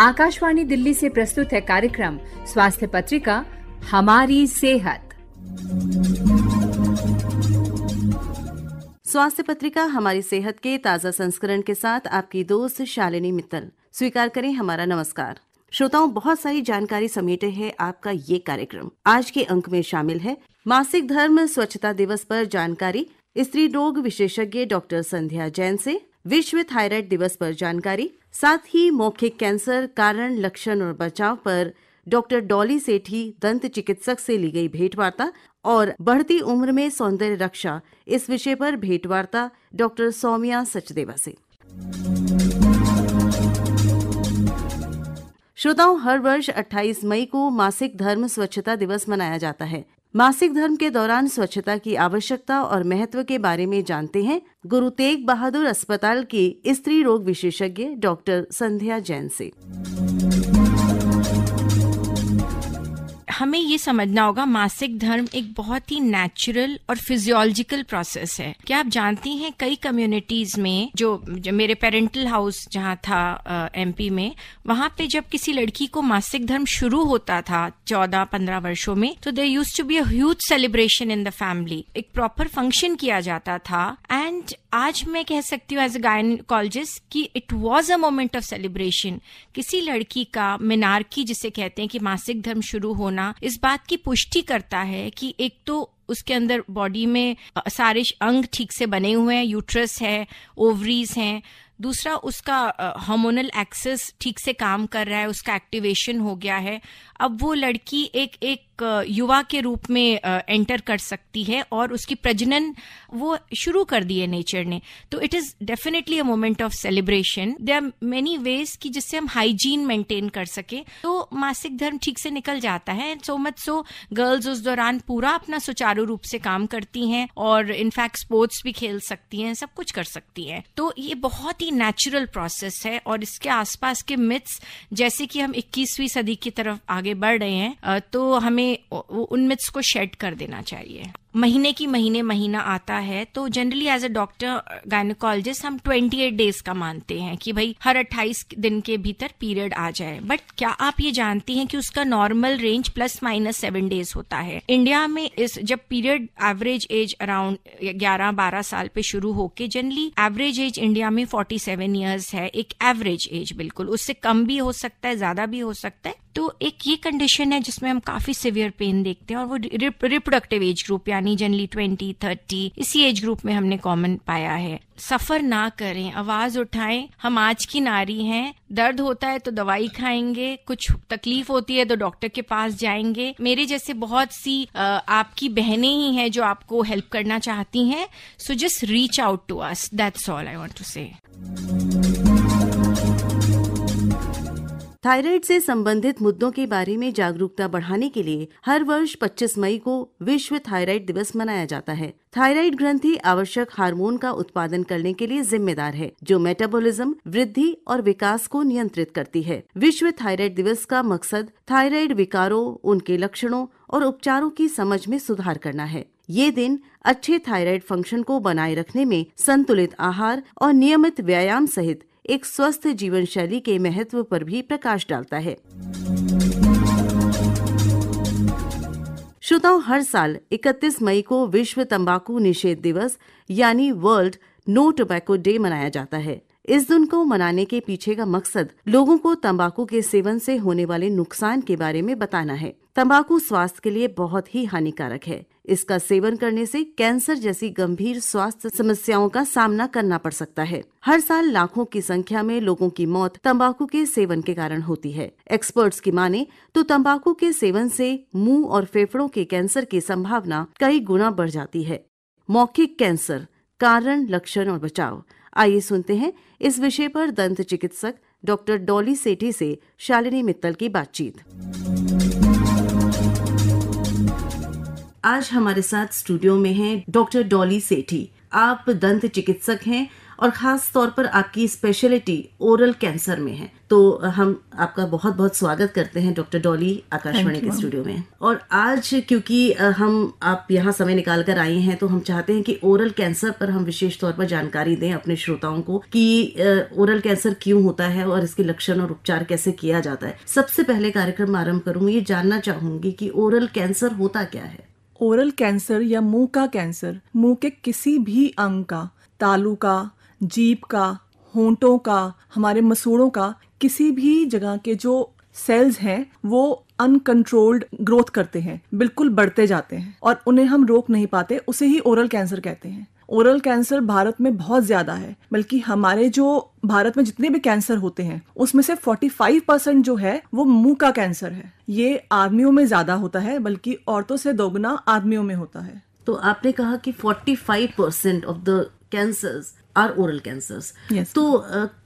आकाशवाणी दिल्ली से प्रस्तुत है कार्यक्रम स्वास्थ्य पत्रिका हमारी सेहत स्वास्थ्य पत्रिका हमारी सेहत के ताजा संस्करण के साथ आपकी दोस्त शालिनी मित्तल स्वीकार करें हमारा नमस्कार श्रोताओं बहुत सारी जानकारी समेटे है आपका ये कार्यक्रम आज के अंक में शामिल है मासिक धर्म स्वच्छता दिवस पर जानकारी स्त्री रोग विशेषज्ञ डॉक्टर संध्या जैन से विश्व थायराइड दिवस पर जानकारी साथ ही मौखिक कैंसर कारण लक्षण और बचाव पर डॉक्टर डॉली सेठी दंत चिकित्सक से ली गई भेंटवार्ता और बढ़ती उम्र में सौंदर्य रक्षा इस विषय पर भेंटवार्ता डॉक्टर सौम्या सचदेवा से श्रोताओं हर वर्ष 28 मई को मासिक धर्म स्वच्छता दिवस मनाया जाता है मासिक धर्म के दौरान स्वच्छता की आवश्यकता और महत्व के बारे में जानते हैं गुरु तेग बहादुर अस्पताल की स्त्री रोग विशेषज्ञ डॉक्टर संध्या जैन से हमें ये समझना होगा मासिक धर्म एक बहुत ही नेचुरल और फिजियोलॉजिकल प्रोसेस है क्या आप जानती हैं कई कम्युनिटीज में जो, जो मेरे पेरेंटल हाउस जहाँ था एमपी में वहां पे जब किसी लड़की को मासिक धर्म शुरू होता था चौदह पंद्रह वर्षों में तो they used to be as celebration in the family एक प्रॉपर फंक्शन किया जाता था एंड आज मैं कह सकती हूँ एज अ गायनकोलॉजिस्ट कि it was a moment of celebration किसी लड़की का मीनार की जिसे कहते हैं कि मासिक धर्म शुरू होना करना इस बात की पुष्टि करता है कि एक तो उसके अंदर बॉडी में सारे अंग ठीक से बने हुए हैं यूट्रस है ओवरीज हैं दूसरा उसका हार्मोनल एक्सेस ठीक से काम कर रहा है उसका एक्टिवेशन हो गया है अब वो लड़की एक एक युवा के रूप में एंटर कर सकती है और उसकी प्रजनन वो शुरू कर दी है नेचर ने तो it is definitely a moment of celebration there are many ways कि जिससे हम हाइजीन मेंटेन कर सके तो मासिक धर्म ठीक से निकल जाता है सो मच सो गर्ल्स उस दौरान पूरा अपना सुचारू रूप से काम करती हैं और इनफैक्ट स्पोर्ट्स भी खेल सकती हैं सब कुछ कर सकती हैं तो ये बहुत ही ही नेचुरल प्रोसेस है और इसके आसपास के मिथ्स जैसे कि हम 21वीं सदी की तरफ आगे बढ़ रहे हैं तो हमें उन मिथ्स को शेड कर देना चाहिए महीने की महीने महीना आता है तो generally as a doctor gynaecologist हम 28 डेज का मानते हैं कि भाई हर 28 दिन के भीतर पीरियड आ जाए बट क्या आप ये जानती हैं कि उसका normal range plus minus seven days होता है इंडिया में इस जब पीरियड एवरेज एज अराउंड ग्यारह बारह साल पे शुरू होके जनरली एवरेज एज इंडिया में फोर्टी सेवन ईयर्स है एक एवरेज एज बिल्कुल उससे कम भी हो सकता है ज्यादा भी हो सकता है तो एक ये कंडीशन है जिसमें हम काफी सिवियर पेन देखते हैं और वो रिप्रोडक्टिव एज ग्रुप यानी जनरली ट्वेंटी थर्टी इसी एज ग्रुप में हमने कॉमन पाया है सफर ना करें आवाज उठाएं हम आज की नारी हैं दर्द होता है तो दवाई खाएंगे कुछ तकलीफ होती है तो डॉक्टर के पास जाएंगे मेरे जैसे बहुत सी आपकी बहनें ही हैं जो आपको हेल्प करना चाहती हैं so just reach out to us that's all I want to say thyroid से संबंधित मुद्दों के बारे में जागरूकता बढ़ाने के लिए हर वर्ष 25 मई को विश्व थायराइड दिवस मनाया जाता है थायराइड ग्रंथि आवश्यक हार्मोन का उत्पादन करने के लिए जिम्मेदार है जो मेटाबॉलिज्म वृद्धि और विकास को नियंत्रित करती है विश्व थायराइड दिवस का मकसद थायराइड विकारों उनके लक्षणों और उपचारों की समझ में सुधार करना है ये दिन अच्छे थायराइड फंक्शन को बनाए रखने में संतुलित आहार और नियमित व्यायाम सहित एक स्वस्थ जीवन शैली के महत्व पर भी प्रकाश डालता है श्रोताओं हर साल 31 मई को विश्व तंबाकू निषेध दिवस यानी वर्ल्ड नो टोबैको डे मनाया जाता है इस दिन को मनाने के पीछे का मकसद लोगों को तंबाकू के सेवन से होने वाले नुकसान के बारे में बताना है तंबाकू स्वास्थ्य के लिए बहुत ही हानिकारक है इसका सेवन करने से कैंसर जैसी गंभीर स्वास्थ्य समस्याओं का सामना करना पड़ सकता है हर साल लाखों की संख्या में लोगों की मौत तंबाकू के सेवन के कारण होती है एक्सपर्ट्स की माने तो तंबाकू के सेवन से मुंह और फेफड़ों के कैंसर की संभावना कई गुना बढ़ जाती है मौखिक कैंसर कारण लक्षण और बचाव आइए सुनते हैं इस विषय पर दंत चिकित्सक डॉक्टर डॉली सेठी से शालिनी मित्तल की बातचीत आज हमारे साथ स्टूडियो में हैं डॉक्टर डॉली सेठी आप दंत चिकित्सक हैं और ख़ास तौर पर आपकी स्पेशलिटी ओरल कैंसर में है तो हम आपका बहुत बहुत स्वागत करते हैं डॉक्टर डॉली आकाशवाणी के स्टूडियो में और आज क्योंकि हम आप यहाँ समय निकाल कर आए हैं तो हम चाहते हैं कि ओरल कैंसर पर हम विशेष तौर पर जानकारी दें अपने श्रोताओं को कि ओरल कैंसर क्यों होता है और इसके लक्षण और उपचार कैसे किया जाता है सबसे पहले कार्यक्रम आरम्भ करूँ ये जानना चाहूंगी कि ओरल कैंसर होता क्या है ओरल कैंसर या मुंह का कैंसर मुंह के किसी भी अंग का तालू का जीप का होंटों का हमारे मसूड़ों का किसी भी जगह के जो सेल्स हैं वो अनकंट्रोल्ड ग्रोथ करते हैं बिल्कुल बढ़ते जाते हैं और उन्हें हम रोक नहीं पाते उसे ही ओरल कैंसर कहते हैं ओरल कैंसर भारत में बहुत ज़्यादा है बल्कि हमारे जो भारत में जितने भी कैंसर होते हैं उसमें से 45 परसेंट जो है वो मुंह का कैंसर है ये आदमियों में ज़्यादा होता है बल्कि औरतों से दोगुना आदमियों में होता है तो आपने कहा कि 45 percent of the cancers are oral cancers तो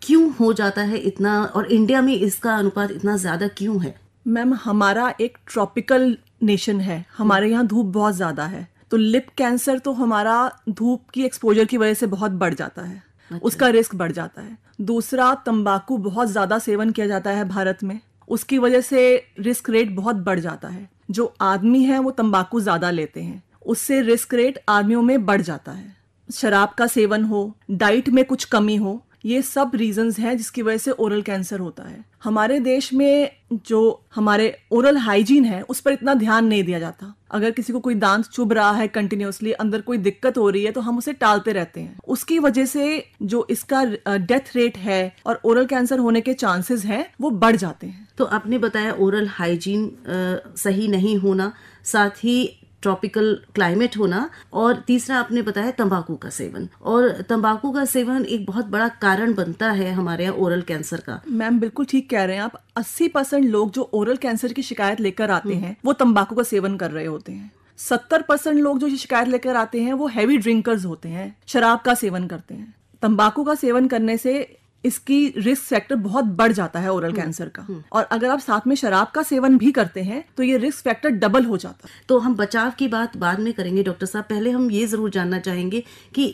क्यों हो जाता है इतना और इंडिया में इसका अनुपात इतना ज़्यादा क्यों है मैम हमारा एक ट्रॉपिकल नेशन है हमारे यहाँ धूप बहुत ज़्यादा है तो लिप कैंसर तो हमारा धूप की एक्सपोजर की वजह से बहुत बढ़ जाता है अच्छा। उसका रिस्क बढ़ जाता है दूसरा तंबाकू बहुत ज़्यादा सेवन किया जाता है भारत में उसकी वजह से रिस्क रेट बहुत बढ़ जाता है जो आदमी है वो तंबाकू ज़्यादा लेते हैं उससे रिस्क रेट आदमियों में बढ़ जाता है शराब का सेवन हो डाइट में कुछ कमी हो ये सब रीजंस हैं जिसकी वजह से ओरल कैंसर होता है हमारे देश में जो हमारे ओरल हाइजीन है उस पर इतना ध्यान नहीं दिया जाता अगर किसी को कोई दांत चुभ रहा है कंटिन्यूसली अंदर कोई दिक्कत हो रही है तो हम उसे टालते रहते हैं उसकी वजह से जो इसका डेथ रेट है और ओरल कैंसर होने के चांसेस हैं वो बढ़ जाते हैं तो आपने बताया ओरल हाइजीन सही नहीं होना साथ ही ट्रॉपिकल क्लाइमेट होना और तीसरा आपने बताया तंबाकू का सेवन और तंबाकू का सेवन एक बहुत बड़ा कारण बनता है हमारे यहाँ ओरल कैंसर का मैम बिल्कुल ठीक कह रहे हैं आप 80 परसेंट लोग जो ओरल कैंसर की शिकायत लेकर आते हैं वो तंबाकू का सेवन कर रहे होते हैं सत्तर परसेंट लोग जो ये शिकायत लेकर आते हैं वो हैवी ड्रिंकर्स होते हैं शराब का सेवन करते हैं तंबाकू का सेवन करने से इसकी रिस्क फैक्टर बहुत बढ़ जाता है ओरल कैंसर हम्म, का हम्म। और अगर आप साथ में शराब का सेवन भी करते हैं तो ये रिस्क फैक्टर डबल हो जाता है तो हम बचाव की बात बाद में करेंगे डॉक्टर साहब पहले हम ये ज़रूर जानना चाहेंगे कि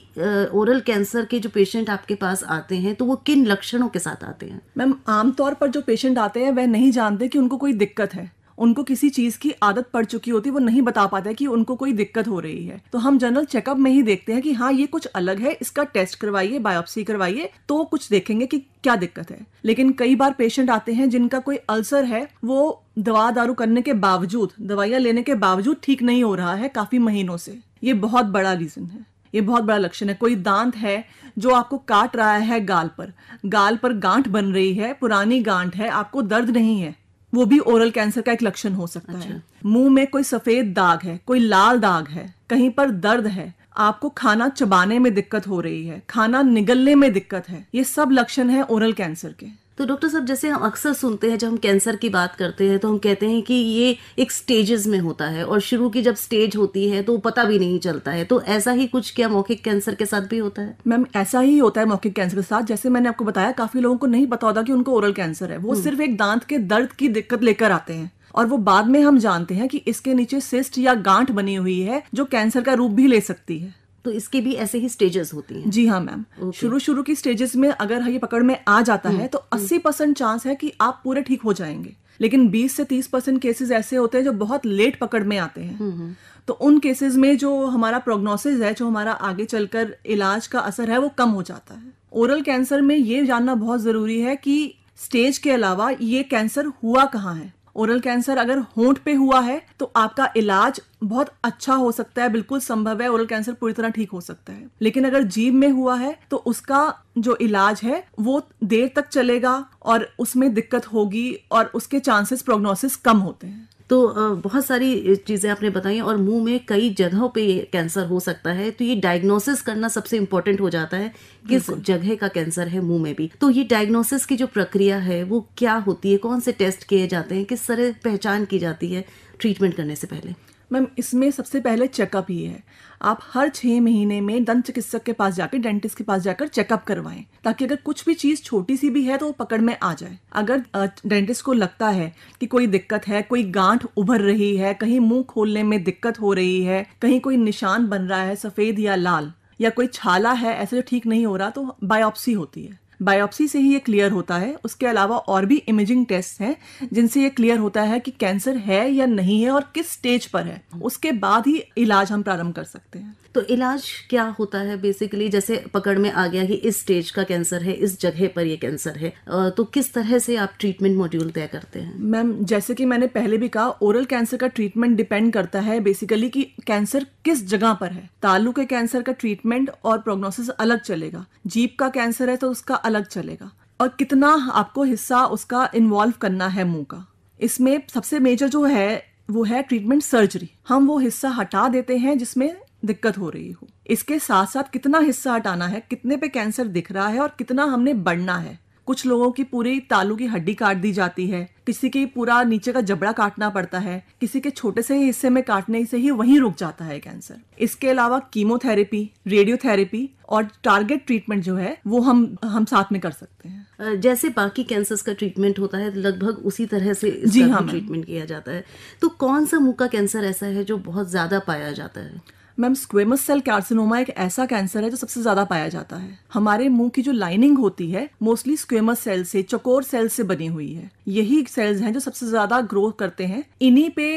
ओरल कैंसर के जो पेशेंट आपके पास आते हैं तो वो किन लक्षणों के साथ आते हैं मैम आमतौर पर जो पेशेंट आते हैं वह नहीं जानते कि उनको कोई दिक्कत है उनको किसी चीज की आदत पड़ चुकी होती है वो नहीं बता पाते कि उनको कोई दिक्कत हो रही है तो हम जनरल चेकअप में ही देखते हैं कि हाँ ये कुछ अलग है इसका टेस्ट करवाइए बायोप्सी करवाइए तो कुछ देखेंगे कि क्या दिक्कत है लेकिन कई बार पेशेंट आते हैं जिनका कोई अल्सर है वो दवा दारू करने के बावजूद दवाइयां लेने के बावजूद ठीक नहीं हो रहा है काफी महीनों से ये बहुत बड़ा रीजन है ये बहुत बड़ा लक्षण है कोई दांत है जो आपको काट रहा है गाल पर गाल पर गांठ बन रही है पुरानी गांठ है आपको दर्द नहीं है वो भी ओरल कैंसर का एक लक्षण हो सकता अच्छा। है मुंह में कोई सफेद दाग है कोई लाल दाग है कहीं पर दर्द है आपको खाना चबाने में दिक्कत हो रही है खाना निगलने में दिक्कत है ये सब लक्षण है ओरल कैंसर के तो डॉक्टर साहब जैसे हम अक्सर सुनते हैं जब हम कैंसर की बात करते हैं तो हम कहते हैं कि ये एक स्टेजेस में होता है और शुरू की जब स्टेज होती है तो पता भी नहीं चलता है तो ऐसा ही कुछ क्या मौखिक कैंसर के साथ भी होता है मैम ऐसा ही होता है मौखिक कैंसर के साथ जैसे मैंने आपको बताया काफी लोगों को नहीं पता होता कि उनको ओरल कैंसर है वो हम्म। सिर्फ एक दांत के दर्द की दिक्कत लेकर आते हैं और वो बाद में हम जानते हैं कि इसके नीचे सिस्ट या गांठ बनी हुई है जो कैंसर का रूप भी ले सकती है तो इसके भी ऐसे ही स्टेजेस होती हैं जी हाँ मैम okay. शुरू शुरू की स्टेजेस में अगर ये पकड़ में आ जाता है हम्म, तो 80 हम्म। परसेंट चांस है कि आप पूरे ठीक हो जाएंगे लेकिन 20 से 30 परसेंट केसेस ऐसे होते हैं जो बहुत लेट पकड़ में आते हैं हम्म, तो उन केसेस में जो हमारा प्रोग्नोसिस है जो हमारा आगे चलकर इलाज का असर है वो कम हो जाता है ओरल कैंसर में ये जानना बहुत ज़रूरी है कि स्टेज के अलावा ये कैंसर हुआ कहाँ है ओरल कैंसर अगर होंठ पे हुआ है तो आपका इलाज बहुत अच्छा हो सकता है बिल्कुल संभव है ओरल कैंसर पूरी तरह ठीक हो सकता है लेकिन अगर जीव में हुआ है तो उसका जो इलाज है वो देर तक चलेगा और उसमें दिक्कत होगी और उसके चांसेस प्रोग्नोसिस कम होते हैं तो बहुत सारी चीज़ें आपने बताई और मुंह में कई जगहों पे ये कैंसर हो सकता है तो ये डायग्नोसिस करना सबसे इम्पोर्टेंट हो जाता है किस जगह का कैंसर है मुंह में भी तो ये डायग्नोसिस की जो प्रक्रिया है वो क्या होती है कौन से टेस्ट किए जाते हैं किस तरह पहचान की जाती है ट्रीटमेंट करने से पहले मैम इसमें सबसे पहले चेकअप ही है आप हर छः महीने में दंत चिकित्सक के पास जाकर डेंटिस्ट के पास जाकर चेकअप करवाएं ताकि अगर कुछ भी चीज़ छोटी सी भी है तो वो पकड़ में आ जाए अगर डेंटिस्ट को लगता है कि कोई दिक्कत है कोई गांठ उभर रही है कहीं मुंह खोलने में दिक्कत हो रही है कहीं कोई निशान बन रहा है सफ़ेद या लाल या कोई छाला है ऐसे जो ठीक नहीं हो रहा तो बायोप्सी होती है बायोप्सी से ही ये क्लियर होता है उसके अलावा और भी इमेजिंग टेस्ट हैं जिनसे ये क्लियर होता है कि कैंसर है या नहीं है और किस स्टेज पर है उसके बाद ही इलाज हम प्रारंभ कर सकते हैं तो इलाज क्या होता है बेसिकली जैसे पकड़ में आ गया कि इस स्टेज का कैंसर है इस जगह पर ये कैंसर है तो किस तरह से आप ट्रीटमेंट मॉड्यूल तय करते हैं मैम जैसे कि मैंने पहले भी कहा ओरल कैंसर का ट्रीटमेंट डिपेंड करता है बेसिकली कि कैंसर किस जगह पर है तालू के कैंसर का ट्रीटमेंट और प्रोग्नोसिस अलग चलेगा जीप का कैंसर है तो उसका अलग चलेगा और कितना आपको हिस्सा उसका इन्वॉल्व करना है मुंह का इसमें सबसे मेजर जो है वो है ट्रीटमेंट सर्जरी हम वो हिस्सा हटा देते हैं जिसमें दिक्कत हो रही हो इसके साथ साथ कितना हिस्सा हटाना है कितने पे कैंसर दिख रहा है और कितना हमने बढ़ना है कुछ लोगों की पूरी तालू की हड्डी काट दी जाती है किसी के पूरा नीचे का जबड़ा काटना पड़ता है किसी के छोटे से हिस्से में काटने से ही वहीं रुक जाता है कैंसर इसके अलावा कीमोथेरेपी रेडियोथेरेपी और टारगेट ट्रीटमेंट जो है वो हम हम साथ में कर सकते हैं जैसे बाकी कैंसर का ट्रीटमेंट होता है लगभग उसी तरह से जी हाँ ट्रीटमेंट किया जाता है तो कौन सा मुंह का कैंसर ऐसा है जो बहुत ज्यादा पाया जाता है मैम स्क्वेमस सेल कैर्सिनोमा एक ऐसा कैंसर है जो सबसे ज्यादा पाया जाता है हमारे मुंह की जो लाइनिंग होती है मोस्टली स्क्वेमस सेल से चकोर सेल से बनी हुई है यही सेल्स हैं जो सबसे ज्यादा ग्रो करते हैं इन्हीं पे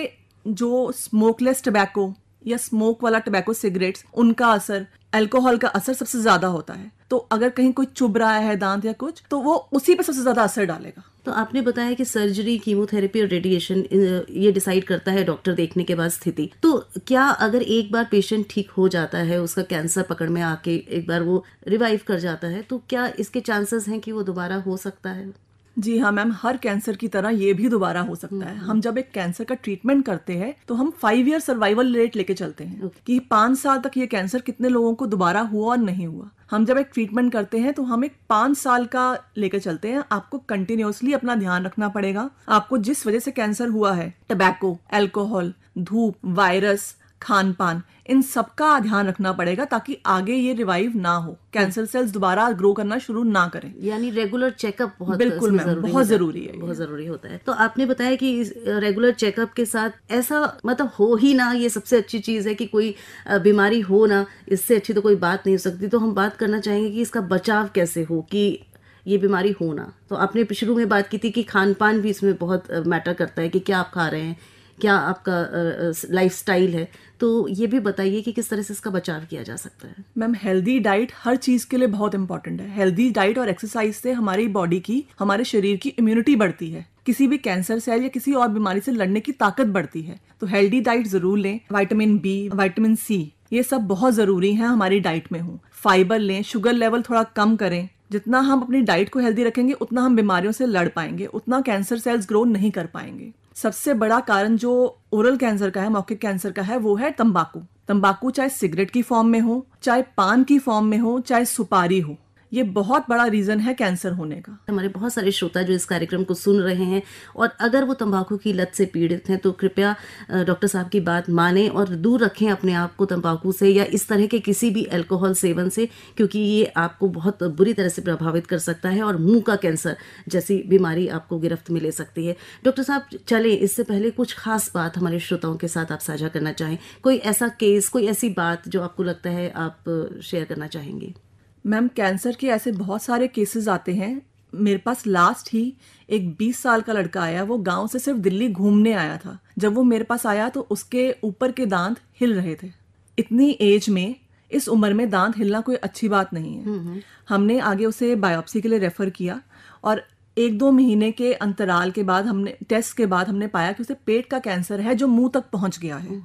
जो स्मोकलेस टबैको या स्मोक वाला टबैको सिगरेट्स उनका असर एल्कोहल का असर सबसे ज्यादा होता है तो अगर कहीं कोई चुभ रहा है दांत या कुछ तो वो उसी पर सबसे ज्यादा असर डालेगा तो आपने बताया कि सर्जरी कीमोथेरेपी और रेडिएशन ये डिसाइड करता है डॉक्टर देखने के बाद स्थिति तो क्या अगर एक बार पेशेंट ठीक हो जाता है उसका कैंसर पकड़ में आके एक बार वो रिवाइव कर जाता है तो क्या इसके चांसेस हैं कि वो दोबारा हो सकता है जी हाँ मैम हर कैंसर की तरह ये भी दोबारा हो सकता है हम्म, हम हम्म। जब एक कैंसर का ट्रीटमेंट करते हैं तो हम फाइव ईयर सर्वाइवल रेट लेके चलते हैं कि पांच साल तक ये कैंसर कितने लोगों को दोबारा हुआ और नहीं हुआ हम जब एक ट्रीटमेंट करते हैं तो हम एक पांच साल का लेकर चलते हैं आपको कंटिन्यूसली अपना ध्यान रखना पड़ेगा आपको जिस वजह से कैंसर हुआ है टबैको एल्कोहल धूप वायरस खान पान इन सबका ध्यान रखना पड़ेगा ताकि आगे ये रिवाइव ना हो कैंसर सेल्स दोबारा ग्रो करना शुरू ना करें यानी रेगुलर चेकअप बहुत बिल्कुल जरूरी बहुत जरूरी है बहुत जरूरी होता है तो आपने बताया कि रेगुलर चेकअप के साथ ऐसा मतलब हो ही ना ये सबसे अच्छी चीज है कि कोई बीमारी हो ना इससे अच्छी तो कोई बात नहीं हो सकती तो हम बात करना चाहेंगे कि इसका बचाव कैसे हो कि ये बीमारी हो ना तो आपने शुरू में बात की थी कि खान पान भी इसमें बहुत मैटर करता है कि क्या आप खा रहे हैं क्या आपका लाइफ स्टाइल है तो ये भी बताइए कि किस तरह से इसका बचाव किया जा सकता है मैम हेल्दी डाइट हर चीज़ के लिए बहुत इंपॉर्टेंट है हेल्दी डाइट और एक्सरसाइज से हमारी बॉडी की हमारे शरीर की इम्यूनिटी बढ़ती है किसी भी कैंसर सेल या किसी और बीमारी से लड़ने की ताकत बढ़ती है तो हेल्दी डाइट जरूर लें वाइटामिन बी वाइटामिन सी ये सब बहुत ज़रूरी है हमारी डाइट में हो फाइबर लें शुगर लेवल थोड़ा कम करें जितना हम अपनी डाइट को हेल्दी रखेंगे उतना हम बीमारियों से लड़ पाएंगे उतना कैंसर सेल्स ग्रो नहीं कर पाएंगे सबसे बड़ा कारण जो ओरल कैंसर का है मौखिक कैंसर का है वो है तंबाकू तंबाकू चाहे सिगरेट की फॉर्म में हो चाहे पान की फॉर्म में हो चाहे सुपारी हो ये बहुत बड़ा रीज़न है कैंसर होने का हमारे बहुत सारे श्रोता जो इस कार्यक्रम को सुन रहे हैं और अगर वो तंबाकू की लत से पीड़ित हैं तो कृपया डॉक्टर साहब की बात माने और दूर रखें अपने आप को तंबाकू से या इस तरह के किसी भी अल्कोहल सेवन से क्योंकि ये आपको बहुत बुरी तरह से प्रभावित कर सकता है और मुंह का कैंसर जैसी बीमारी आपको गिरफ्त में ले सकती है डॉक्टर साहब चलें इससे पहले कुछ खास बात हमारे श्रोताओं के साथ आप साझा करना चाहें कोई ऐसा केस कोई ऐसी बात जो आपको लगता है आप शेयर करना चाहेंगे मैम कैंसर के ऐसे बहुत सारे केसेस आते हैं मेरे पास लास्ट ही एक 20 साल का लड़का आया वो गांव से सिर्फ दिल्ली घूमने आया था जब वो मेरे पास आया तो उसके ऊपर के दांत हिल रहे थे इतनी एज में इस उम्र में दांत हिलना कोई अच्छी बात नहीं है हम्म, हम्म। हमने आगे उसे बायोप्सी के लिए रेफ़र किया और एक दो महीने के अंतराल के बाद हमने टेस्ट के बाद हमने पाया कि उसे पेट का कैंसर है जो मुंह तक पहुंच गया है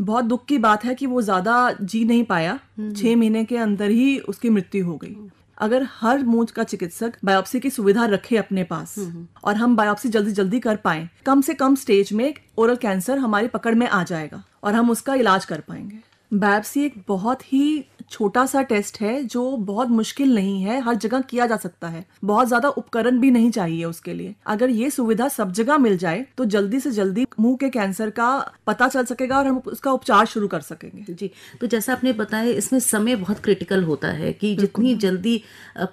बहुत दुख की बात है कि वो ज़्यादा जी नहीं पाया हम्म। छह महीने के अंदर ही उसकी मृत्यु हो गई अगर हर मूज का चिकित्सक बायोप्सी की सुविधा रखे अपने पास हम्म, हम्म। और हम बायोप्सी जल्दी जल्दी कर पाए कम से कम स्टेज में ओरल कैंसर हमारी पकड़ में आ जाएगा और हम उसका इलाज कर पाएंगे बायोप्सी एक बहुत ही छोटा सा टेस्ट है जो बहुत मुश्किल नहीं है हर जगह किया जा सकता है बहुत ज्यादा उपकरण भी नहीं चाहिए उसके लिए अगर ये सुविधा सब जगह मिल जाए तो जल्दी से जल्दी मुंह के कैंसर का पता चल सकेगा और हम उसका उपचार शुरू कर सकेंगे जी तो जैसा आपने बताया इसमें समय बहुत क्रिटिकल होता है कि जितनी जल्दी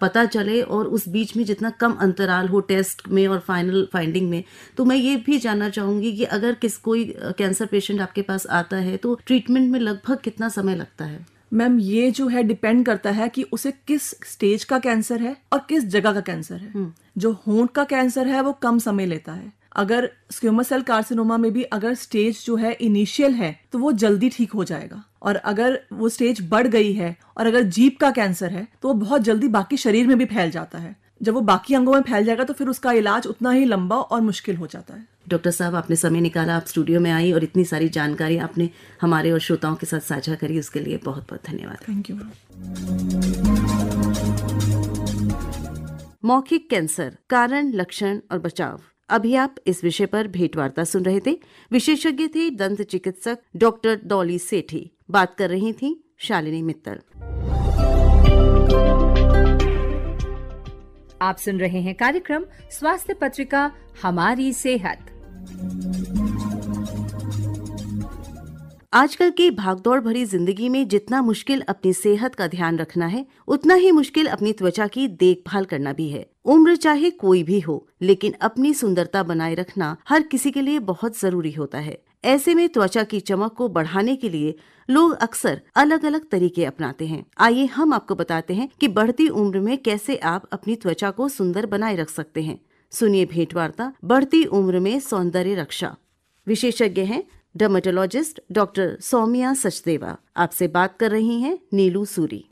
पता चले और उस बीच में जितना कम अंतराल हो टेस्ट में और फाइनल फाइंडिंग में तो मैं ये भी जानना चाहूंगी कि अगर किस कोई कैंसर पेशेंट आपके पास आता है तो ट्रीटमेंट में लगभग कितना समय लगता है मैम ये जो है डिपेंड करता है कि उसे किस स्टेज का कैंसर है और किस जगह का कैंसर है हम्म। जो होंठ का कैंसर है वो कम समय लेता है अगर स्क्यूमस सेल कार्सिनोमा में भी अगर स्टेज जो है इनिशियल है तो वो जल्दी ठीक हो जाएगा और अगर वो स्टेज बढ़ गई है और अगर जीप का कैंसर है तो वो बहुत जल्दी बाकी शरीर में भी फैल जाता है जब वो बाकी अंगों में फैल जाएगा तो फिर उसका इलाज उतना ही लंबा और मुश्किल हो जाता है डॉक्टर साहब आपने समय निकाला आप स्टूडियो में आई और इतनी सारी जानकारी आपने हमारे और श्रोताओं के साथ साझा करी उसके लिए बहुत बहुत धन्यवाद थैंक यू मौखिक कैंसर कारण लक्षण और बचाव अभी आप इस विषय पर भेंटवार्ता सुन रहे थे विशेषज्ञ थे दंत चिकित्सक डॉक्टर डॉली सेठी बात कर रही थी शालिनी मित्तल आप सुन रहे हैं कार्यक्रम स्वास्थ्य पत्रिका हमारी सेहत आजकल की भागदौड़ भरी जिंदगी में जितना मुश्किल अपनी सेहत का ध्यान रखना है उतना ही मुश्किल अपनी त्वचा की देखभाल करना भी है उम्र चाहे कोई भी हो लेकिन अपनी सुंदरता बनाए रखना हर किसी के लिए बहुत जरूरी होता है ऐसे में त्वचा की चमक को बढ़ाने के लिए लोग अक्सर अलग अलग तरीके अपनाते हैं आइए हम आपको बताते हैं कि बढ़ती उम्र में कैसे आप अपनी त्वचा को सुंदर बनाए रख सकते हैं सुनिए भेंट वार्ता बढ़ती उम्र में सौंदर्य रक्षा विशेषज्ञ हैं डर्मेटोलॉजिस्ट डॉक्टर सौम्या सचदेवा आपसे बात कर रही हैं नीलू सूरी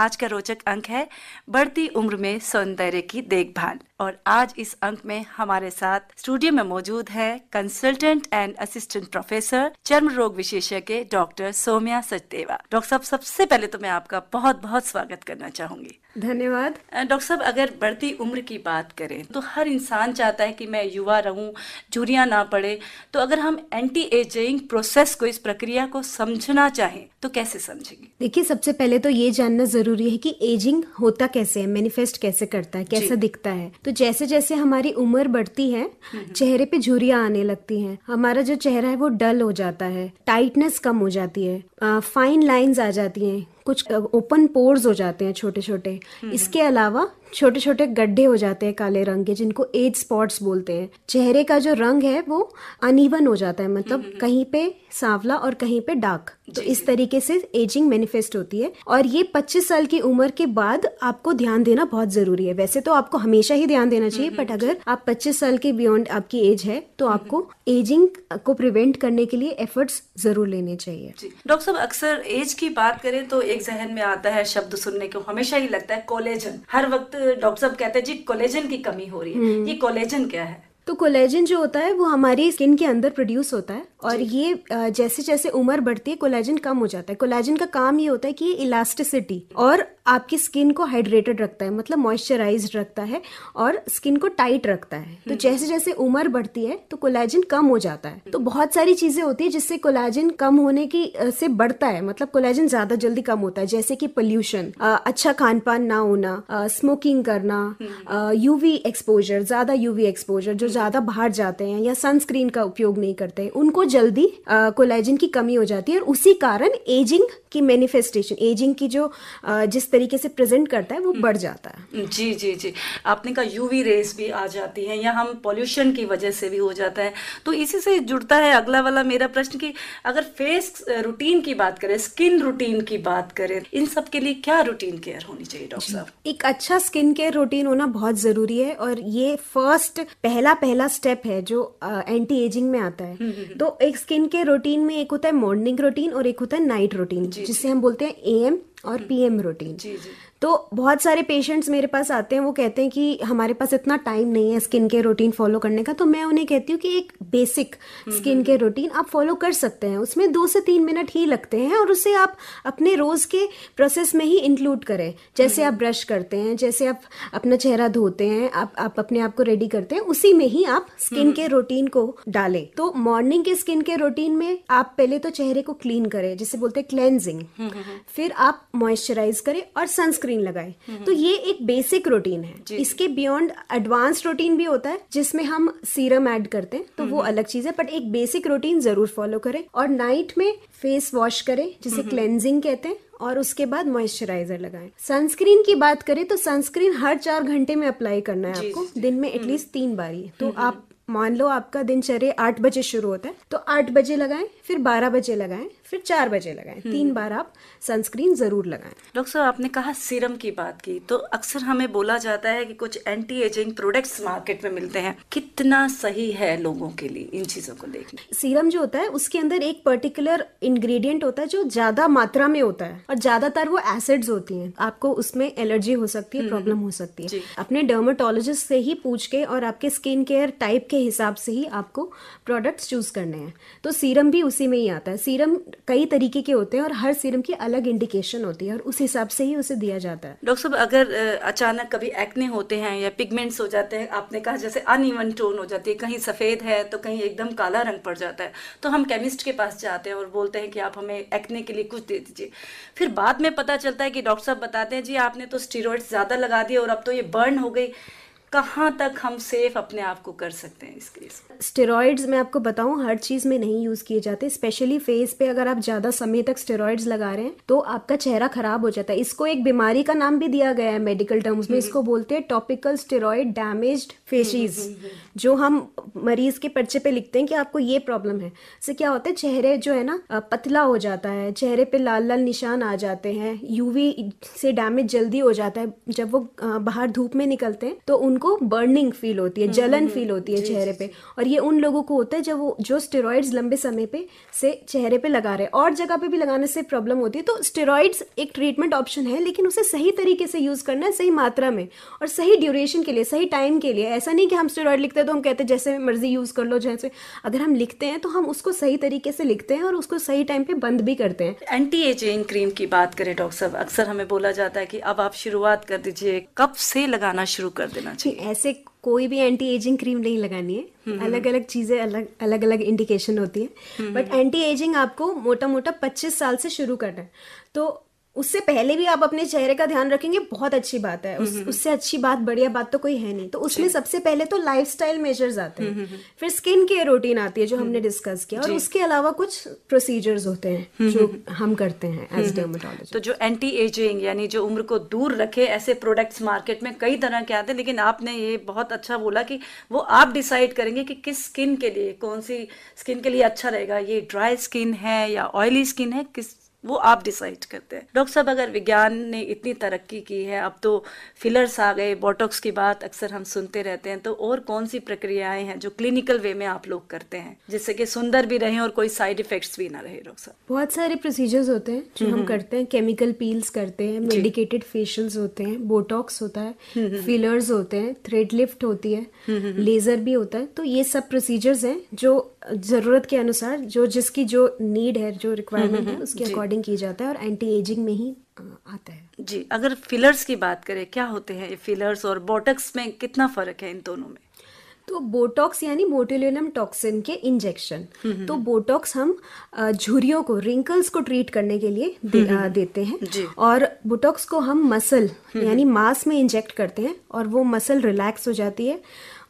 आज का रोचक अंक है बढ़ती उम्र में सौंदर्य की देखभाल और आज इस अंक में हमारे साथ स्टूडियो में मौजूद है कंसल्टेंट एंड असिस्टेंट प्रोफेसर चर्म रोग विशेषज्ञ डॉक्टर सोम्या सचदेवा डॉक्टर साहब सबसे पहले तो मैं आपका बहुत बहुत स्वागत करना चाहूंगी धन्यवाद डॉक्टर साहब अगर बढ़ती उम्र की बात करें तो हर इंसान चाहता है कि मैं युवा रहूं झुरियाँ ना पड़े तो अगर हम एंटी एजिंग प्रोसेस को इस प्रक्रिया को समझना चाहें तो कैसे समझेंगे देखिए सबसे पहले तो ये जानना जरूरी है कि एजिंग होता कैसे है मैनिफेस्ट कैसे करता है कैसा दिखता है तो जैसे जैसे हमारी उम्र बढ़ती है चेहरे पे झुरियाँ आने लगती हैं हमारा जो चेहरा है वो डल हो जाता है टाइटनेस कम हो जाती है फाइन लाइंस आ जाती हैं कुछ ओपन पोर्स हो जाते हैं छोटे छोटे इसके अलावा छोटे छोटे गड्ढे हो जाते हैं काले रंग के जिनको एज स्पॉट्स बोलते हैं चेहरे का जो रंग है वो अनइवन हो जाता है मतलब हम्म, हम्म, हम्म। कहीं पे सांवला और कहीं पे डार्क तो इस तरीके से एजिंग मैनिफेस्ट होती है और ये 25 साल की उम्र के बाद आपको ध्यान देना बहुत जरूरी है वैसे तो आपको हमेशा ही ध्यान देना चाहिए बट अगर आप 25 साल के बियॉन्ड आपकी एज है तो आपको एजिंग को प्रिवेंट करने के लिए एफर्ट्स जरूर लेने चाहिए डॉक्टर साहब अक्सर एज की बात करें तो एक जहन में आता है शब्द सुनने को हमेशा ही लगता है कोलेजन हर वक्त डॉक्टर साहब कहते हैं जी कोलेजन की कमी हो रही है हम्म। ये कोलेजन क्या है तो कोलेजन जो होता है वो हमारी स्किन के अंदर प्रोड्यूस होता है और ये जैसे जैसे उम्र बढ़ती है कोलेजन कम हो जाता है कोलेजन का काम ये होता है कि ये इलास्टिसिटी और आपकी स्किन को हाइड्रेटेड रखता है मतलब मॉइस्चराइज रखता है और स्किन को टाइट रखता है तो हम्म। जैसे जैसे उम्र बढ़ती है तो कोलेजन कम हो जाता है तो बहुत सारी चीजें होती है जिससे कोलेजन कम होने की से बढ़ता है मतलब कोलेजन ज्यादा जल्दी कम होता है जैसे कि पोल्यूशन अच्छा खान पान ना होना स्मोकिंग करना यूवी हम्म। एक्सपोजर ज्यादा यूवी एक्सपोजर जो हम्म। ज्यादा बाहर जाते हैं या सनस्क्रीन का उपयोग नहीं करते उनको जल्दी कोलेजन की कमी हो जाती है और उसी कारण एजिंग की मैनिफेस्टेशन एजिंग की जो जिस तरीके से प्रेजेंट करता है वो हम्म। बढ़ जाता है हम्म, जी जी जी आपने कहा यूवी रेस भी आ जाती है या हम पॉल्यूशन की वजह से भी हो जाता है तो इसी से जुड़ता है अगला वाला मेरा प्रश्न कि अगर फेस रूटीन की बात करें स्किन रूटीन की बात करें इन सब के लिए क्या रूटीन केयर होनी चाहिए डॉक्टर साहब एक अच्छा स्किन केयर रूटीन होना बहुत जरूरी है और ये फर्स्ट पहला पहला स्टेप है जो एंटी एजिंग में आता है हम्म, तो एक स्किन के रूटीन में एक होता है मॉर्निंग रूटीन और एक होता है नाइट रूटीन जिसे हम बोलते हैं ए एम और पी एम हम्म। रूटीन तो बहुत सारे पेशेंट्स मेरे पास आते हैं वो कहते हैं कि हमारे पास इतना टाइम नहीं है स्किन केयर रूटीन फॉलो करने का तो मैं उन्हें कहती हूँ कि एक बेसिक स्किन केयर रूटीन आप फॉलो कर सकते हैं उसमें दो से तीन मिनट ही लगते हैं और उसे आप अपने रोज़ के प्रोसेस में ही इंक्लूड करें जैसे हम्म। आप ब्रश करते हैं जैसे आप अपना चेहरा धोते हैं आप आप अपने आप को रेडी करते हैं उसी में ही आप स्किन केयर रूटीन को डालें तो मॉर्निंग के स्किन केयर रूटीन में आप पहले तो चेहरे को क्लीन करें जिसे बोलते हैं क्लेंजिंग हम्म, हम्म, फिर आप मॉइस्चराइज करें और सनस्क्रीन सनस्क्रीन लगाए हम्म। तो ये एक बेसिक रूटीन है इसके बियॉन्ड एडवांस रूटीन भी होता है जिसमें हम सीरम ऐड करते हैं तो वो हम्म। अलग चीज है बट एक बेसिक रूटीन जरूर फॉलो करें और नाइट में फेस वॉश करें जिसे क्लेंजिंग हम्म। कहते हैं और उसके बाद मॉइस्चराइजर लगाएं सनस्क्रीन की बात करें तो सनस्क्रीन हर चार घंटे में अप्लाई करना है आपको दिन में एटलीस्ट तीन बार ही तो आप मान लो आपका दिनचर्या आठ बजे शुरू होता है तो आठ बजे लगाएं फिर बारह बजे लगाएं फिर चार बजे लगाएं हम्म। तीन बार आप सनस्क्रीन ज़रूर लगाएं डॉक्टर साहब आपने कहा सीरम की बात की तो अक्सर हमें बोला जाता है कि कुछ एंटी एजिंग प्रोडक्ट्स मार्केट में मिलते हैं कितना सही है लोगों के लिए इन चीज़ों को देखने सीरम जो होता है उसके अंदर एक पर्टिकुलर इंग्रेडिएंट होता है जो ज़्यादा मात्रा में होता है और ज़्यादातर वो एसिड्स होती है आपको उसमें एलर्जी हो सकती है प्रॉब्लम हम्म। हो सकती है अपने डर्माटोलॉजिस्ट से ही पूछ के और आपके स्किन केयर टाइप के हिसाब से ही आपको प्रोडक्ट्स चूज करने हैं तो सीरम भी उसी में ही आता है सीरम कई तरीके के होते हैं और हर सीरम की अलग इंडिकेशन होती है और उस हिसाब से ही उसे दिया जाता है डॉक्टर साहब अगर अचानक कभी एक्ने होते हैं या पिगमेंट्स हो जाते हैं आपने कहा जैसे अनइवन टोन हो जाती है कहीं सफ़ेद है तो कहीं एकदम काला रंग पड़ जाता है तो हम केमिस्ट के पास जाते हैं और बोलते हैं कि आप हमें एक्ने के लिए कुछ दे दीजिए फिर बाद में पता चलता है कि डॉक्टर साहब बताते हैं जी आपने तो स्टीरोड्स ज़्यादा लगा दिए और अब तो ये बर्न हो गई कहाँ तक हम सेफ अपने आप को कर सकते हैं इसके लिए स्टेरॉइड्स मैं आपको बताऊं हर चीज़ में नहीं यूज़ किए जाते स्पेशली फेस पे अगर आप ज़्यादा समय तक स्टेरॉइड्स लगा रहे हैं तो आपका चेहरा खराब हो जाता है इसको एक बीमारी का नाम भी दिया गया है मेडिकल टर्म्स में हम्म। इसको बोलते हैं टॉपिकल स्टेरॉइड डैमेज फेसिस जो हम मरीज के पर्चे पे लिखते हैं कि आपको ये प्रॉब्लम है इससे क्या होता है चेहरे जो है ना पतला हो जाता है चेहरे पे लाल लाल निशान आ जाते हैं यूवी से डैमेज जल्दी हो जाता है जब वो बाहर धूप में निकलते हैं तो उनको बर्निंग फील होती है हम्म, जलन फील हम्म, होती है चेहरे पे और और ये उन लोगों को होता है जब वो जो स्टेरॉइड्स लंबे समय पे से चेहरे पे लगा रहे और जगह पे भी लगाने से प्रॉब्लम होती है तो स्टेरॉइड्स एक ट्रीटमेंट ऑप्शन है लेकिन उसे सही तरीके से यूज़ करना है सही मात्रा में और सही ड्यूरेशन के लिए सही टाइम के लिए ऐसा नहीं कि हम स्टेरॉइड लिखते हैं तो हम कहते हैं जैसे मर्जी यूज़ कर लो जैसे अगर हम लिखते हैं तो हम उसको सही तरीके से लिखते हैं और उसको सही टाइम पर बंद भी करते हैं एंटी एजिंग क्रीम की बात करें डॉक्टर साहब अक्सर हमें बोला जाता है कि अब आप शुरुआत कर दीजिए कब से लगाना शुरू कर देना चाहिए ऐसे कोई भी एंटी एजिंग क्रीम नहीं लगानी है हम्म, हम्म। अलग अलग चीज़ें अलग अलग अलग इंडिकेशन होती है बट एंटी एजिंग आपको मोटा मोटा 25 साल से शुरू करना है तो उससे पहले भी आप अपने चेहरे का ध्यान रखेंगे बहुत अच्छी बात है उस, उससे अच्छी बात बढ़िया बात तो कोई है नहीं तो उसमें सबसे पहले तो लाइफ मेजर्स आते हैं फिर स्किन केयर रूटीन आती है जो हमने डिस्कस किया और उसके अलावा कुछ प्रोसीजर्स होते हैं जो हम करते हैं एज डर्माटोलॉजिस्ट तो जो एंटी एजिंग यानी जो उम्र को दूर रखे ऐसे प्रोडक्ट्स मार्केट में कई तरह के आते हैं लेकिन आपने ये बहुत अच्छा बोला कि वो आप डिसाइड करेंगे कि किस स्किन के लिए कौन सी स्किन के लिए अच्छा रहेगा ये ड्राई स्किन है या ऑयली स्किन है किस वो आप डिसाइड करते हैं डॉक्टर साहब अगर विज्ञान ने इतनी तरक्की की है अब तो फिलर्स आ गए बोटॉक्स की बात अक्सर हम सुनते रहते हैं तो और कौन सी प्रक्रियाएं हैं जो क्लिनिकल वे में आप लोग करते हैं जिससे कि सुंदर भी रहे और कोई साइड इफेक्ट्स भी ना रहे डॉक्टर साहब बहुत सारे प्रोसीजर्स होते हैं जो हम करते हैं केमिकल पील्स करते हैं मेडिकेटेड फेशियल्स होते हैं बोटॉक्स होता है फिलर्स होते हैं थ्रेड लिफ्ट होती है लेजर भी होता है तो ये सब प्रोसीजर्स हैं जो ज़रूरत के अनुसार जो जिसकी जो नीड है जो रिक्वायरमेंट हम्म, हम्म, है हम्म। उसके अकॉर्डिंग की जाता है और एंटी एजिंग में ही आता है जी अगर फिलर्स की बात करें क्या होते हैं ये फिलर्स और बोटॉक्स में कितना फ़र्क है इन दोनों में तो बोटॉक्स यानी मोटिलिनम टॉक्सिन के इंजेक्शन तो बोटॉक्स हम झुरियों को रिंकल्स को ट्रीट करने के लिए दे, आ, देते हैं और बोटॉक्स को हम मसल यानी मांस में इंजेक्ट करते हैं और वो मसल रिलैक्स हो जाती है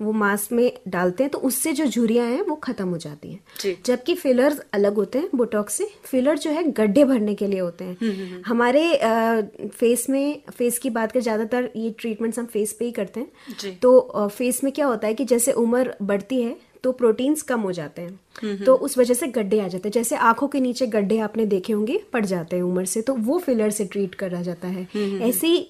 वो मास्क में डालते हैं तो उससे जो झुरियाँ हैं वो ख़त्म हो जाती हैं जबकि फिलर्स अलग होते हैं बोटॉक्स से फिलर जो है गड्ढे भरने के लिए होते हैं हम्म, हम्म, हम्म। हमारे फेस में फेस की बात करें ज़्यादातर ये ट्रीटमेंट्स हम फेस पे ही करते हैं तो फेस में क्या होता है कि जैसे उम्र बढ़ती है तो प्रोटीन्स कम हो जाते हैं तो उस वजह से गड्ढे आ जाते हैं जैसे आंखों के नीचे गड्ढे आपने देखे होंगे पड़ जाते हैं उम्र से तो वो फिलर से ट्रीट करा जाता है हम्म, हम्म, हम्म। ऐसे ही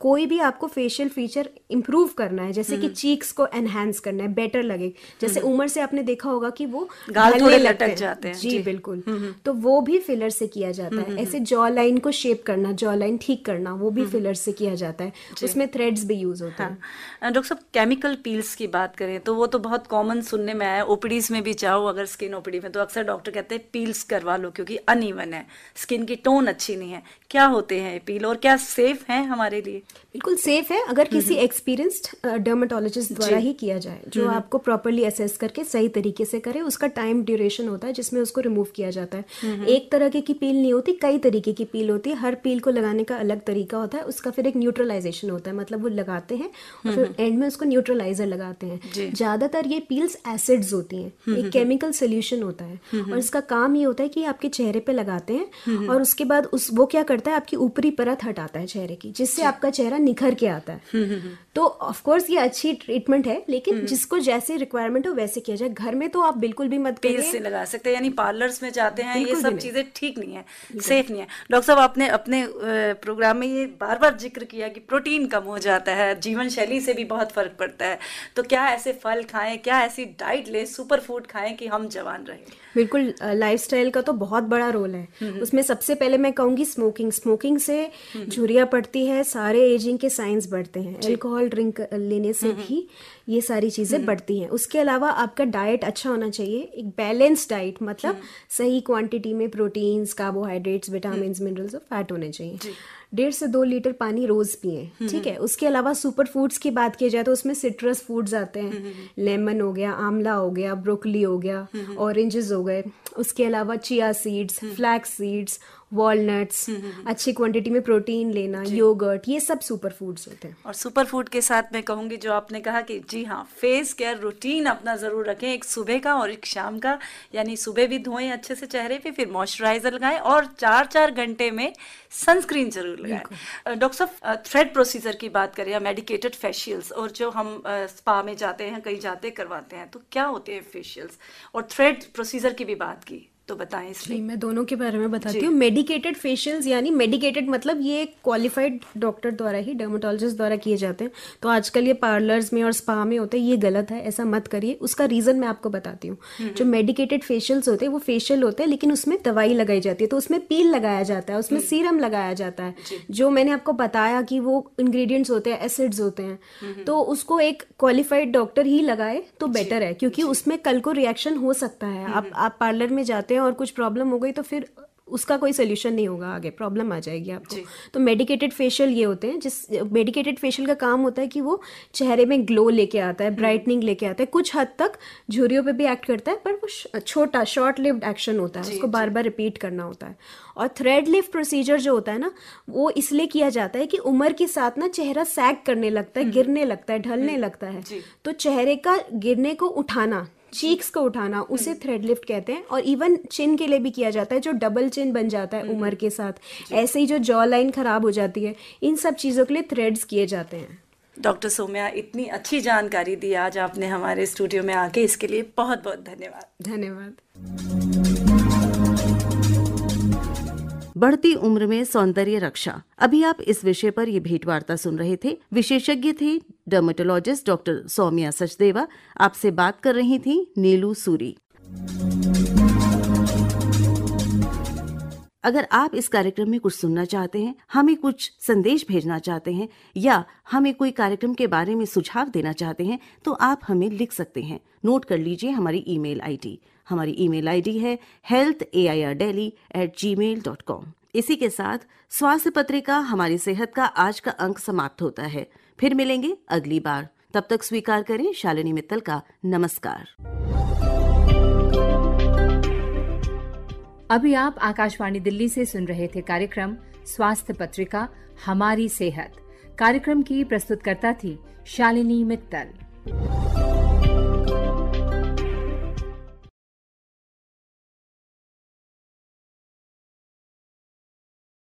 कोई भी आपको फेशियल फीचर इम्प्रूव करना है जैसे कि चीक्स को एनहेंस करना है बेटर लगे जैसे उम्र से आपने देखा होगा कि वो गाल थोड़े लटक जाते हैं जी बिल्कुल तो वो भी फिलर से किया जाता है ऐसे जॉ लाइन को शेप करना जॉ लाइन ठीक करना वो भी फिलर से किया जाता है उसमें थ्रेड्स भी यूज होते हाँ। हैं डॉक्टर साहब केमिकल पील्स की बात करें तो वो तो बहुत कॉमन सुनने में आया ओपीडीज में भी जाओ अगर स्किन ओपीडी में तो अक्सर डॉक्टर कहते हैं पील्स करवा लो क्योंकि अनइवन है स्किन की टोन अच्छी नहीं है क्या होते हैं पील और क्या सेफ है हमारे लिए बिल्कुल सेफ है अगर किसी एक्सपीरियंस्ड डर्माटोलॉजिस्ट द्वारा ही किया जाए जो आपको प्रॉपरली असेस करके सही तरीके से करे उसका टाइम ड्यूरेशन होता है जिसमें उसको रिमूव किया जाता है एक तरह की पील नहीं होती कई तरीके की पील होती है हर पील को लगाने का अलग तरीका होता है उसका फिर एक न्यूट्रलाइजेशन होता है मतलब वो लगाते हैं और फिर एंड में उसको न्यूट्रलाइजर लगाते हैं ज़्यादातर ये पील्स एसिड्स होती हैं एक केमिकल सोल्यूशन होता है और इसका काम ये होता है कि आपके चेहरे पर लगाते हैं और उसके बाद उस वो क्या करता है आपकी ऊपरी परत हटाता है चेहरे की जिससे आपका चेहरा निखर के आता है हम्म, हम्म, हम्म। तो ऑफकोर्स ये अच्छी ट्रीटमेंट है लेकिन जिसको जैसे रिक्वायरमेंट हो वैसे किया जाए घर में तो आप बिल्कुल भी मत पेस से लगा सकते यानी पार्लर्स में जाते हैं ये सब चीज़ें ठीक नहीं है सेफ नहीं है डॉक्टर साहब आपने अपने प्रोग्राम में ये बार बार जिक्र किया कि प्रोटीन कम हो जाता है जीवन शैली से भी बहुत फर्क पड़ता है तो क्या ऐसे फल खाएं क्या ऐसी डाइट लें सुपर फूड खाएं कि हम जवान रहे बिल्कुल लाइफ का तो बहुत बड़ा रोल है उसमें सबसे पहले मैं कहूंगी स्मोकिंग स्मोकिंग से झुरिया पड़ती है सारे एजिंग के साइंस बढ़ते हैं अल्कोहल ड्रिंक लेने से हम्म, हम्म। भी ये सारी चीज़ें हम्म। बढ़ती हैं उसके अलावा आपका डाइट अच्छा होना चाहिए एक बैलेंस डाइट मतलब हम्म। सही क्वांटिटी में प्रोटीन्स कार्बोहाइड्रेट्स विटामिन मिनरल्स और फैट होने चाहिए डेढ़ से दो लीटर पानी रोज पिए हम्म, ठीक है उसके अलावा सुपर फूड्स की बात की जाए तो उसमें सिट्रस फूड्स आते हैं लेमन हो गया आमला हो गया ब्रोकली हो गया ऑरेंजेस हो गए उसके अलावा chia seeds flax seeds walnuts अच्छी क्वांटिटी में प्रोटीन लेना योगर्ट ये सब सुपर फूड्स होते हैं और सुपर फूड के साथ मैं कहूँगी जो आपने कहा कि जी हाँ फेस केयर रूटीन अपना ज़रूर रखें एक सुबह का और एक शाम का यानी सुबह भी धोएं अच्छे से चेहरे पे फिर मॉइस्चराइजर लगाएं और चार चार घंटे में सनस्क्रीन जरूर लगाएं डॉक्टर साहब थ्रेड प्रोसीजर की बात करें या मेडिकेटेड फेशियल्स और जो हम स्पा में जाते हैं कहीं जाते करवाते हैं तो क्या होते हैं फेशियल्स और थ्रेड प्रोसीजर की भी बात की तो बताएं इसलिए मैं दोनों के बारे में बताती हूँ मेडिकेटेड फेशियल्स यानी मेडिकेटेड मतलब ये क्वालिफाइड डॉक्टर द्वारा ही डर्माटोलॉजिस्ट द्वारा किए जाते हैं तो आजकल ये पार्लर्स में और स्पा में होते हैं ये गलत है ऐसा मत करिए उसका रीज़न मैं आपको बताती हूँ हम्म, जो मेडिकेटेड हम्म। फेशियल्स होते हैं वो फेशियल होते हैं लेकिन उसमें दवाई लगाई जाती है तो उसमें पील लगाया जाता है उसमें सीरम हम्म। लगाया जाता है जो मैंने आपको बताया कि वो इन्ग्रीडियंट्स होते हैं एसिड्स होते हैं तो उसको एक क्वालिफाइड डॉक्टर ही लगाए तो बेटर है क्योंकि उसमें कल को रिएक्शन हो सकता है आप आप पार्लर में जाते हैं और कुछ प्रॉब्लम हो गई तो फिर उसका कोई सोल्यूशन नहीं होगा आगे प्रॉब्लम आ जाएगी आपको तो मेडिकेटेड फेशियल ये होते हैं जिस मेडिकेटेड फेशियल का काम होता है कि वो चेहरे में ग्लो लेके आता है ब्राइटनिंग हम्म। लेके आता है कुछ हद तक झुरियों पे भी एक्ट करता है पर वो छोटा शॉर्ट लिव्ड एक्शन होता है उसको बार बार रिपीट करना होता है और थ्रेड लिफ्ट प्रोसीजर जो होता है ना वो इसलिए किया जाता है कि उम्र के साथ ना चेहरा सैग करने लगता है हम्म। गिरने लगता है ढलने हम्म। लगता है तो चेहरे का गिरने को उठाना चीक्स को उठाना उसे थ्रेड हम्म। लिफ्ट कहते हैं और इवन चिन के लिए भी किया जाता है जो डबल चिन बन जाता है हम्म। उम्र के साथ ऐसे ही जो जॉ लाइन खराब हो जाती है इन सब चीज़ों के लिए थ्रेड्स किए जाते हैं डॉक्टर सोम्या इतनी अच्छी जानकारी दी आज आपने हमारे स्टूडियो में आके इसके लिए बहुत बहुत धन्यवाद धन्यवाद बढ़ती उम्र में सौंदर्य रक्षा अभी आप इस विषय पर ये भेंट वार्ता सुन रहे थे विशेषज्ञ थे डर्मेटोलॉजिस्ट डॉक्टर सौम्या सचदेवा आपसे बात कर रही थी नीलू सूरी अगर आप इस कार्यक्रम में कुछ सुनना चाहते हैं हमें कुछ संदेश भेजना चाहते हैं या हमें कोई कार्यक्रम के बारे में सुझाव देना चाहते हैं तो आप हमें लिख सकते हैं नोट कर लीजिए हमारी ईमेल आईडी हमारी ईमेल आईडी है health A I R daily at G mail dot com इसी के साथ स्वास्थ्य पत्रिका हमारी सेहत का आज का अंक समाप्त होता है फिर मिलेंगे अगली बार तब तक स्वीकार करें शालिनी मित्तल का नमस्कार अभी आप आकाशवाणी दिल्ली से सुन रहे थे कार्यक्रम स्वास्थ्य पत्रिका हमारी सेहत कार्यक्रम की प्रस्तुतकर्ता थी शालिनी मित्तल